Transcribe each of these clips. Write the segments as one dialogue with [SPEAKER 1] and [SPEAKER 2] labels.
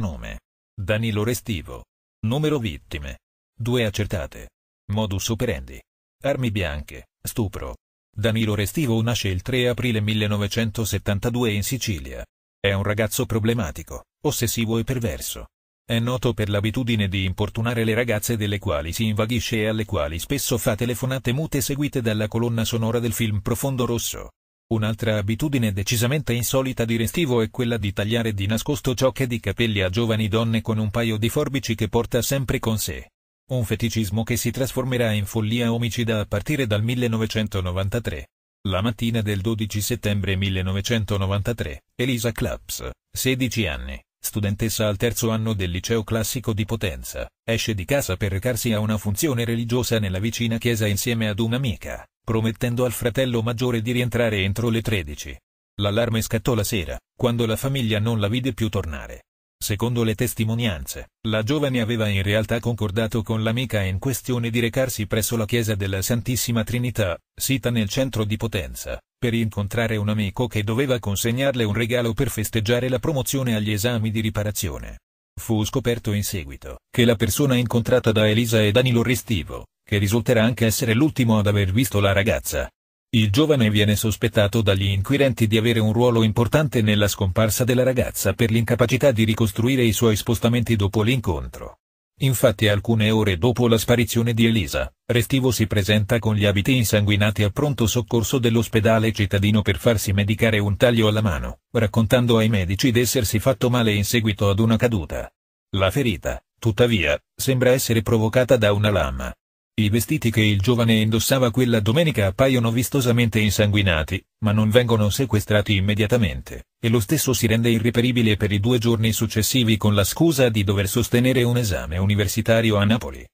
[SPEAKER 1] Nome. Danilo Restivo. Numero vittime. Due accertate. Modus operandi. Armi bianche, stupro. Danilo Restivo nasce il 3 aprile 1972 in Sicilia. È un ragazzo problematico, ossessivo e perverso. È noto per l'abitudine di importunare le ragazze delle quali si invaghisce e alle quali spesso fa telefonate mute seguite dalla colonna sonora del film Profondo Rosso. Un'altra abitudine decisamente insolita di Restivo è quella di tagliare di nascosto ciocche di capelli a giovani donne con un paio di forbici che porta sempre con sé. Un feticismo che si trasformerà in follia omicida a partire dal 1993. La mattina del 12 settembre 1993, Elisa Claps, 16 anni, studentessa al terzo anno del liceo classico di Potenza, esce di casa per recarsi a una funzione religiosa nella vicina chiesa insieme ad un'amica, promettendo al fratello maggiore di rientrare entro le 13. L'allarme scattò la sera, quando la famiglia non la vide più tornare. Secondo le testimonianze, la giovane aveva in realtà concordato con l'amica in questione di recarsi presso la chiesa della Santissima Trinità, sita nel centro di Potenza, per incontrare un amico che doveva consegnarle un regalo per festeggiare la promozione agli esami di riparazione. Fu scoperto in seguito che la persona incontrata da Elisa e Danilo Restivo, che risulterà anche essere l'ultimo ad aver visto la ragazza, il giovane viene sospettato dagli inquirenti di avere un ruolo importante nella scomparsa della ragazza per l'incapacità di ricostruire i suoi spostamenti dopo l'incontro. Infatti alcune ore dopo la sparizione di Elisa, Restivo si presenta con gli abiti insanguinati al pronto soccorso dell'ospedale cittadino per farsi medicare un taglio alla mano, raccontando ai medici d'essersi fatto male in seguito ad una caduta. La ferita, tuttavia, sembra essere provocata da una lama. I vestiti che il giovane indossava quella domenica appaiono vistosamente insanguinati, ma non vengono sequestrati immediatamente, e lo stesso si rende irreperibile per i due giorni successivi con la scusa di dover sostenere un esame universitario a Napoli.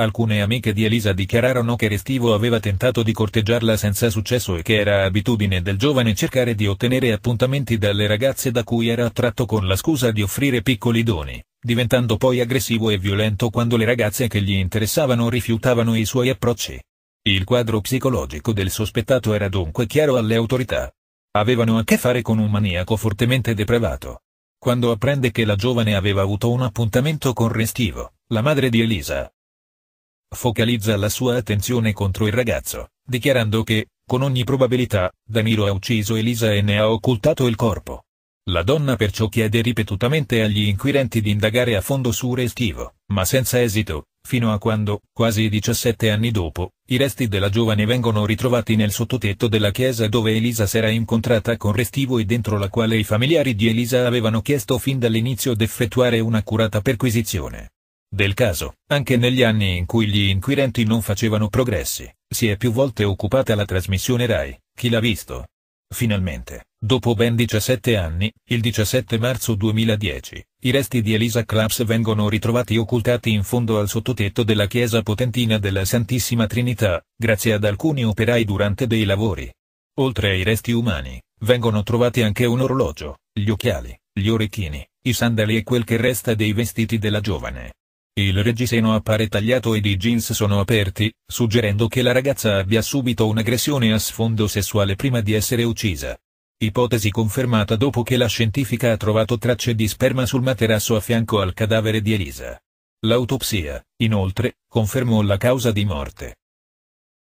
[SPEAKER 1] Alcune amiche di Elisa dichiararono che Restivo aveva tentato di corteggiarla senza successo e che era abitudine del giovane cercare di ottenere appuntamenti dalle ragazze da cui era attratto con la scusa di offrire piccoli doni diventando poi aggressivo e violento quando le ragazze che gli interessavano rifiutavano i suoi approcci. Il quadro psicologico del sospettato era dunque chiaro alle autorità. Avevano a che fare con un maniaco fortemente depravato. Quando apprende che la giovane aveva avuto un appuntamento con Restivo, la madre di Elisa, focalizza la sua attenzione contro il ragazzo, dichiarando che, con ogni probabilità, Danilo ha ucciso Elisa e ne ha occultato il corpo. La donna perciò chiede ripetutamente agli inquirenti di indagare a fondo su Restivo, ma senza esito, fino a quando, quasi 17 anni dopo, i resti della giovane vengono ritrovati nel sottotetto della chiesa dove Elisa s'era incontrata con Restivo e dentro la quale i familiari di Elisa avevano chiesto fin dall'inizio d'effettuare un'accurata perquisizione. Del caso, anche negli anni in cui gli inquirenti non facevano progressi, si è più volte occupata la trasmissione RAI, Chi l'ha visto? Finalmente, dopo ben 17 anni, il 17 marzo 2010, i resti di Elisa Claps vengono ritrovati occultati in fondo al sottotetto della chiesa potentina della Santissima Trinità, grazie ad alcuni operai durante dei lavori. Oltre ai resti umani, vengono trovati anche un orologio, gli occhiali, gli orecchini, i sandali e quel che resta dei vestiti della giovane. Il reggiseno appare tagliato ed i jeans sono aperti, suggerendo che la ragazza abbia subito un'aggressione a sfondo sessuale prima di essere uccisa. Ipotesi confermata dopo che la scientifica ha trovato tracce di sperma sul materasso a fianco al cadavere di Elisa. L'autopsia, inoltre, confermò la causa di morte.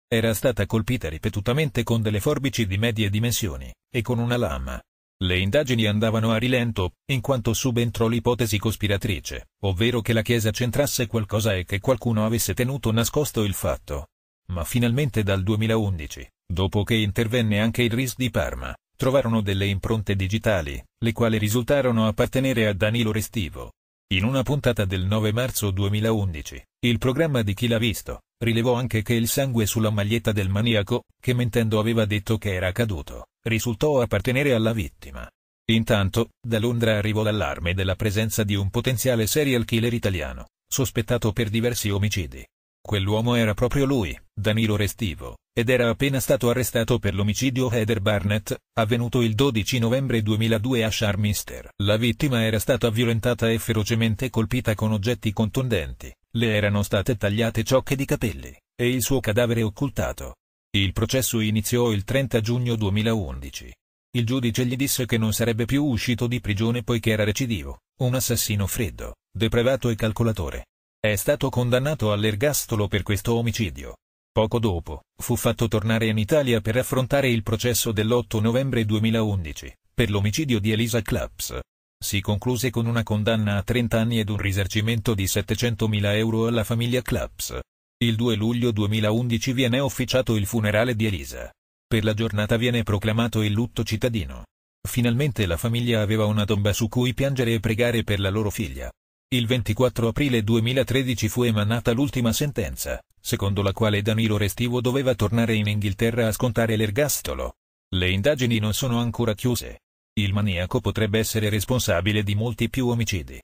[SPEAKER 1] Era stata colpita ripetutamente con delle forbici di medie dimensioni, e con una lama. Le indagini andavano a rilento, in quanto subentrò l'ipotesi cospiratrice, ovvero che la Chiesa centrasse qualcosa e che qualcuno avesse tenuto nascosto il fatto. Ma finalmente dal 2011, dopo che intervenne anche il RIS di Parma, trovarono delle impronte digitali, le quali risultarono appartenere a Danilo Restivo. In una puntata del 9 marzo 2011, il programma di Chi l'ha visto, Rilevò anche che il sangue sulla maglietta del maniaco, che mentendo aveva detto che era caduto, risultò appartenere alla vittima. Intanto, da Londra arrivò l'allarme della presenza di un potenziale serial killer italiano, sospettato per diversi omicidi. Quell'uomo era proprio lui, Danilo Restivo, ed era appena stato arrestato per l'omicidio Heather Barnett, avvenuto il 12 novembre 2002 a Charmister. La vittima era stata violentata e ferocemente colpita con oggetti contundenti, le erano state tagliate ciocche di capelli, e il suo cadavere occultato. Il processo iniziò il 30 giugno 2011. Il giudice gli disse che non sarebbe più uscito di prigione poiché era recidivo, un assassino freddo, depravato e calcolatore. È stato condannato all'ergastolo per questo omicidio. Poco dopo, fu fatto tornare in Italia per affrontare il processo dell'8 novembre 2011, per l'omicidio di Elisa Claps si concluse con una condanna a 30 anni ed un risarcimento di 700.000 euro alla famiglia Claps. Il 2 luglio 2011 viene officiato il funerale di Elisa. Per la giornata viene proclamato il lutto cittadino. Finalmente la famiglia aveva una tomba su cui piangere e pregare per la loro figlia. Il 24 aprile 2013 fu emanata l'ultima sentenza, secondo la quale Danilo Restivo doveva tornare in Inghilterra a scontare l'ergastolo. Le indagini non sono ancora chiuse il maniaco potrebbe essere responsabile di molti più omicidi.